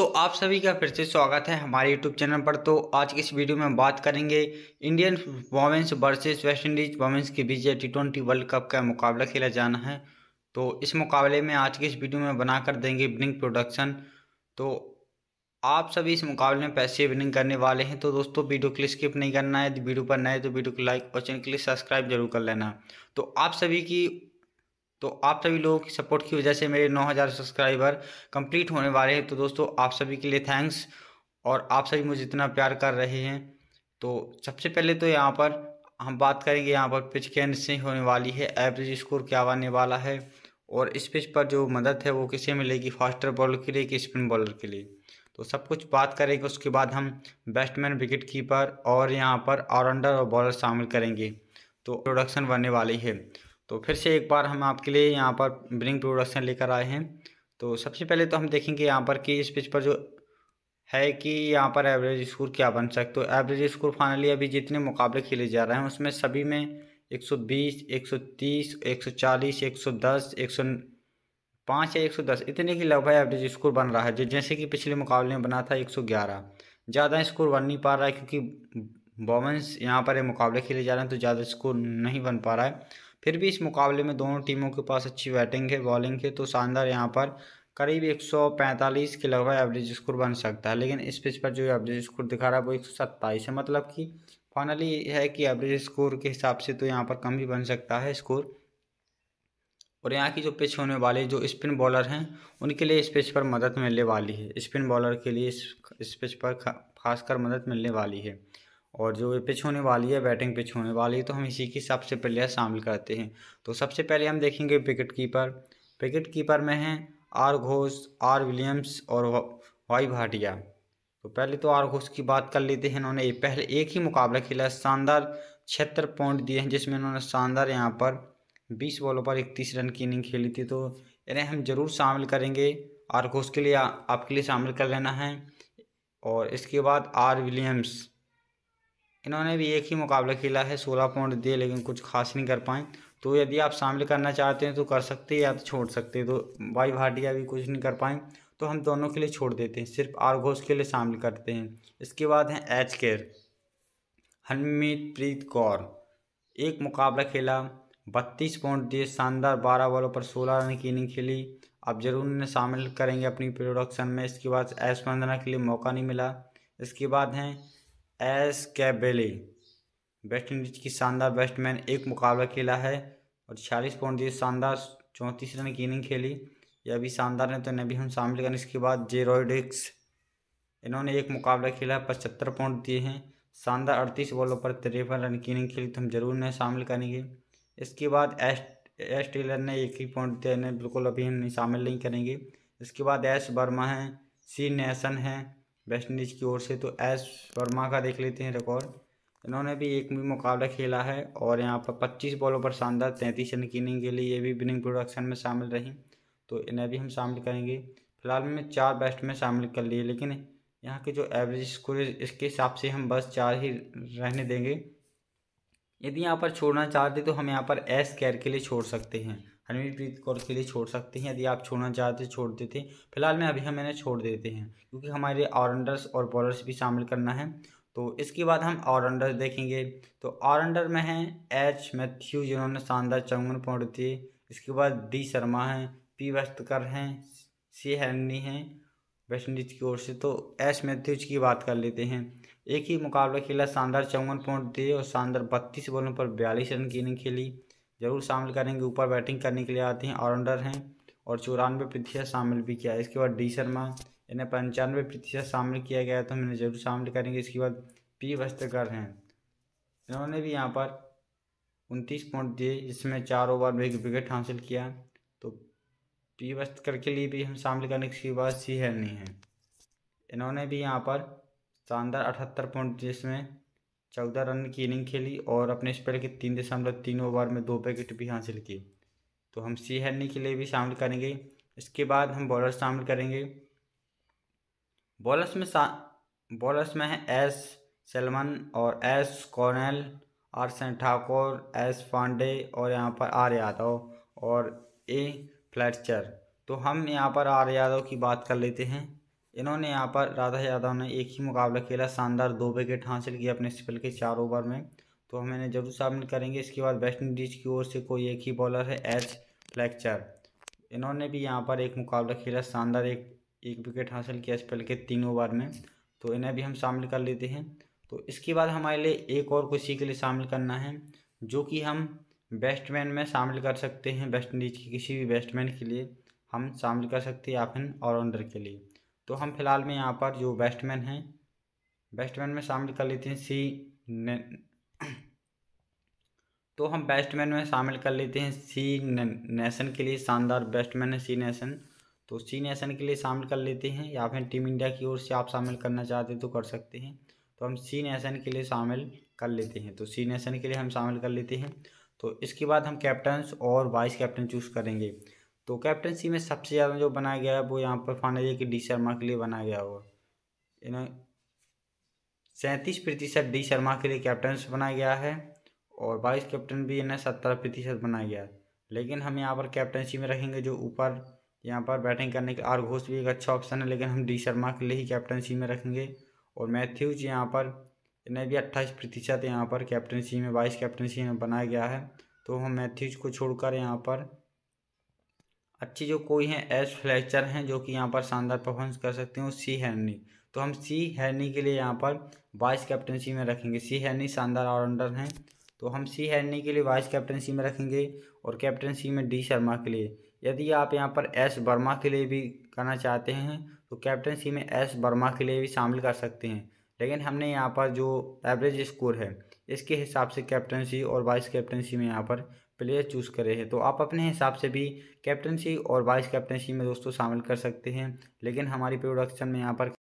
तो आप सभी का फिर से स्वागत है हमारे यूट्यूब चैनल पर तो आज की इस वीडियो में बात करेंगे Indian women's versus West Indies women's के बीच टी ट्वेंटी वर्ल्ड कप का मुकाबला खेला जाना है तो इस मुकाबले में आज की इस वीडियो में बनाकर देंगे विनिंग प्रोडक्शन तो आप सभी इस मुकाबले में पैसे विनिंग करने वाले हैं तो दोस्तों वीडियो क्लिक स्किप नहीं करना है वीडियो पर नए तो वीडियो को लाइक और चैनल के लिए सब्सक्राइब जरूर कर लेना तो आप सभी की तो आप सभी लोगों की सपोर्ट की वजह से मेरे 9000 सब्सक्राइबर कंप्लीट होने वाले हैं तो दोस्तों आप सभी के लिए थैंक्स और आप सभी मुझे इतना प्यार कर रहे हैं तो सबसे पहले तो यहाँ पर हम बात करेंगे यहाँ पर पिच से होने वाली है एवरेज स्कोर क्या आने वाला है और इस पिच पर जो मदद है वो किसे मिलेगी फास्टर बॉलर के लिए कि स्पिन बॉलर के लिए तो सब कुछ बात करेंगे उसके बाद हम बैट्समैन विकेट कीपर और यहाँ पर ऑलराउंडर और बॉलर शामिल करेंगे तो प्रोडक्शन बनने वाली है तो फिर से एक बार हम आपके लिए यहाँ पर ब्रिंग प्रोडक्शन लेकर आए हैं तो सबसे पहले तो हम देखेंगे यहाँ पर कि इस पिच पर जो है कि यहाँ पर एवरेज स्कोर क्या बन सकते तो एवरेज स्कोर फाइनली अभी जितने मुकाबले खेले जा रहे हैं उसमें सभी में 120, 130, 140, 110, 105 या एक इतने की लगभग एवरेज स्कोर बन रहा है जो जैसे कि पिछले मुकाबले में बना था 111 ज़्यादा स्कोर बन नहीं पा रहा है क्योंकि बॉमेंस यहाँ पर मुकाबले खेले जा रहे हैं तो ज़्यादा स्कोर नहीं बन पा रहा है फिर भी इस मुकाबले में दोनों टीमों के पास अच्छी बैटिंग है बॉलिंग है तो शानदार यहाँ पर करीब 145 के लगभग एवरेज स्कोर बन सकता है लेकिन इस पिच पर जो एवरेज स्कोर दिखा रहा है वो एक है मतलब कि फाइनली है कि एवरेज स्कोर के हिसाब से तो यहाँ पर कम भी बन सकता है स्कोर और यहाँ की जो पिच होने वाली जो स्पिन बॉलर हैं उनके लिए इस पिच पर मदद मिलने वाली है स्पिन बॉलर के लिए इस इस पिच पर खासकर मदद मिलने वाली है और जो ये पिच होने वाली है बैटिंग पिच होने वाली है तो हम इसी की सबसे पहले शामिल करते हैं तो सबसे पहले हम देखेंगे विकेट कीपर विकेट कीपर में हैं आर घोष आर विलियम्स और वाई भाटिया तो पहले तो आर घोष की बात कर लेते हैं इन्होंने पहले एक ही मुकाबला खेला है शानदार छिहत्तर पॉइंट दिए हैं जिसमें इन्होंने शानदार यहाँ पर बीस बॉलों पर इकतीस रन की इनिंग खेली थी तो इन्हें हम जरूर शामिल करेंगे आर घोष के लिए आपके लिए शामिल कर लेना है और इसके बाद आर विलियम्स इन्होंने भी एक ही मुकाबला खेला है सोलह पॉइंट दिए लेकिन कुछ खास नहीं कर पाए तो यदि आप शामिल करना चाहते हैं तो कर सकते हैं या तो छोड़ सकते हैं तो भाई भाटिया भी कुछ नहीं कर पाए तो हम दोनों के लिए छोड़ देते हैं सिर्फ आर घोष के लिए शामिल करते हैं इसके बाद हैं एच केयर हनमीत प्रीत कौर एक मुकाबला खेला बत्तीस पॉइंट दिए शानदार बारह बॉलों पर सोलह रन की इनिंग खेली अब जरूर उन्हें शामिल करेंगे अपनी प्रोडक्शन में इसके बाद एस वंदना के लिए मौका नहीं मिला इसके बाद हैं एस कैबेली वेस्ट इंडीज की शानदार बैट्समैन एक मुकाबला खेला है और छियालीस पॉइंट दिए शानदार चौंतीस रन की इनिंग खेली यह भी शानदार है तो इन्हें भी हम शामिल करें इसके बाद जेरोडिक्स इन्होंने एक मुकाबला खेला है पचहत्तर पॉइंट दिए हैं शानदार अड़तीस बॉलों पर तिरपन रन की इनिंग खेली तो हम जरूर इन्हें शामिल करेंगे इसके बाद एस एस टेलर ने एक ही पॉइंट दिया इन्हें बिल्कुल अभी हम शामिल नहीं करेंगे इसके बाद एस वर्मा हैं सी नेसन हैं वेस्ट इंडीज़ की ओर से तो एस वर्मा का देख लेते हैं रिकॉर्ड इन्होंने भी एक भी मुकाबला खेला है और यहाँ पर 25 बॉलों पर शानदार तैंतीस रन की इनिंग के लिए ये भी विनिंग प्रोडक्शन में शामिल रही तो इन्हें भी हम शामिल करेंगे फिलहाल में चार बेस्ट में शामिल कर लिए लेकिन यहाँ के जो एवरेज स्कोर इसके हिसाब से हम बस चार ही रहने देंगे यदि यहाँ पर छोड़ना चाहते तो हम यहाँ पर एस कैर के लिए छोड़ सकते हैं हरमीनप्रीत कौर के लिए छोड़ सकते हैं यदि आप छोड़ना चाहते तो छोड़ देते फिलहाल में अभी हम मैंने छोड़ देते हैं क्योंकि हमारे ऑलराउंडर्स और बॉलर्स भी शामिल करना है तो इसके बाद हम ऑलराउंडर देखेंगे तो ऑलराउंडर में हैं एच मैथ्यू जिन्होंने शानदार चंगन पौड़ दिए इसके बाद डी शर्मा हैं पी वस्तकर हैं सी हैनी हैं वेस्ट इंडीज़ की ओर से तो एच मैथ्यूज की बात कर लेते हैं एक ही मुकाबला खेला शानदार चौवन पॉइंट दिए और शानदार बत्तीस बॉलों पर बयालीस रन की इनिंग खेली जरूर शामिल करेंगे ऊपर बैटिंग करने के लिए आते हैं ऑलराउंडर हैं और चौरानवे प्रतिशत शामिल भी किया इसके बाद डी शर्मा इन्हें पंचानवे प्रतिशत शामिल किया गया तो हम इन्हें जरूर शामिल करेंगे इसके बाद पी वस्त्रकर हैं इन्होंने भी यहाँ पर उनतीस पॉइंट दिए जिसमें चार ओवर में एक विकेट हासिल किया तो पी वस्त्रकर के लिए भी हम शामिल करने के बाद सी हरनी है इन्होंने भी यहाँ पर शानदार अठहत्तर पॉइंट जिसमें चौदह रन की इनिंग खेली और अपने स्पेल के तीन दशमलव तीन ओवर में दो विकेट भी हासिल किए तो हम सी हैनी के लिए भी शामिल करेंगे इसके बाद हम बॉलर शामिल करेंगे बॉलर्स में बॉलर्स में हैं एस सलमन और S Connell R Sen Thakur S Pande और यहाँ पर आर यादव और ए फ्लैचर तो हम यहाँ पर आर यादव की बात कर लेते हैं इन्होंने यहाँ पर राधा यादव ने एक ही मुकाबला खेला शानदार दो विकेट हासिल किया अपने स्पेल के चार ओवर में तो हम इन्हें जरूर शामिल करेंगे इसके बाद वेस्ट इंडीज़ की ओर से कोई एक ही बॉलर है एच फ्लैक्चर इन्होंने भी यहाँ पर एक मुकाबला खेला शानदार एक एक विकेट हासिल किया स्पेल के तीन ओवर में तो इन्हें भी हम शामिल कर लेते हैं तो इसके बाद हमारे लिए एक और किसी के लिए शामिल करना है जो कि हम बैट्समैन में शामिल कर सकते हैं वेस्ट इंडीज़ के किसी भी बैट्समैन के लिए हम शामिल कर सकते हैं आप ऑलराउंडर के लिए तो हम फिलहाल में यहाँ पर जो बैट्समैन हैं बैट्समैन में शामिल कर लेते हैं सी तो हम बैट्समैन में शामिल कर लेते हैं सी नेशन के लिए शानदार बैट्समैन है सी नेशन तो सी नेशन के लिए शामिल कर लेते हैं या फिर टीम इंडिया की ओर से आप शामिल करना चाहते तो कर सकते हैं तो हम सी नेशन के लिए शामिल कर लेते हैं तो सी नेशन के लिए हम शामिल कर लेते हैं तो इसके बाद हम कैप्टन और वाइस कैप्टन चूज़ करेंगे तो कैप्टनसी में सबसे ज़्यादा जो बनाया गया है वो यहाँ पर फाइनल के डी शर्मा के लिए बनाया गया हुआ इन्हें सैंतीस प्रतिशत डी शर्मा के लिए कैप्टन बनाया गया है और वाइस कैप्टन भी इन्हें सत्तर प्रतिशत बनाया गया है लेकिन हम यहाँ पर कैप्टनसी में रखेंगे जो ऊपर यहाँ पर बैटिंग करने के आर घोष भी एक अच्छा ऑप्शन है लेकिन हम डी शर्मा के लिए ही कैप्टनसी में रखेंगे और मैथ्यूज यहाँ पर इन्हें भी अट्ठाईस प्रतिशत यहाँ पर कैप्टनसी में वाइस कैप्टनसी में बनाया गया है तो हम मैथ्यूज को छोड़कर यहाँ पर अच्छी जो कोई हैं एस फ्लैचर हैं जो कि यहाँ पर शानदार परफॉर्मेंस कर सकते हो सी हैरनी तो हम सी हैरनी के लिए यहाँ पर वाइस कैप्टनसी में रखेंगे सी हैरनी शानदार ऑलराउंडर हैं तो हम सी हैरनी के लिए वाइस कैप्टनसी में रखेंगे और कैप्टनसी में डी शर्मा के लिए यदि आप यहाँ पर एस वर्मा के लिए भी करना चाहते हैं तो कैप्टनसी में एस वर्मा के लिए भी शामिल कर सकते हैं लेकिन हमने यहाँ पर जो एवरेज स्कोर है इसके हिसाब से कैप्टनसी और वाइस कैप्टनसी में यहाँ पर प्लेयर चूज़ करे हैं तो आप अपने हिसाब से भी कैप्टनसी और वाइस कैप्टनसी में दोस्तों शामिल कर सकते हैं लेकिन हमारी प्रोडक्शन में यहाँ पर